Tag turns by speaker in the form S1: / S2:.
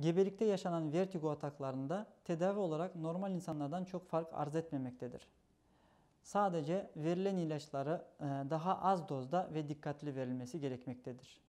S1: Gebelikte yaşanan vertigo ataklarında tedavi olarak normal insanlardan çok fark arz etmemektedir. Sadece verilen ilaçları e, daha az dozda ve dikkatli verilmesi gerekmektedir.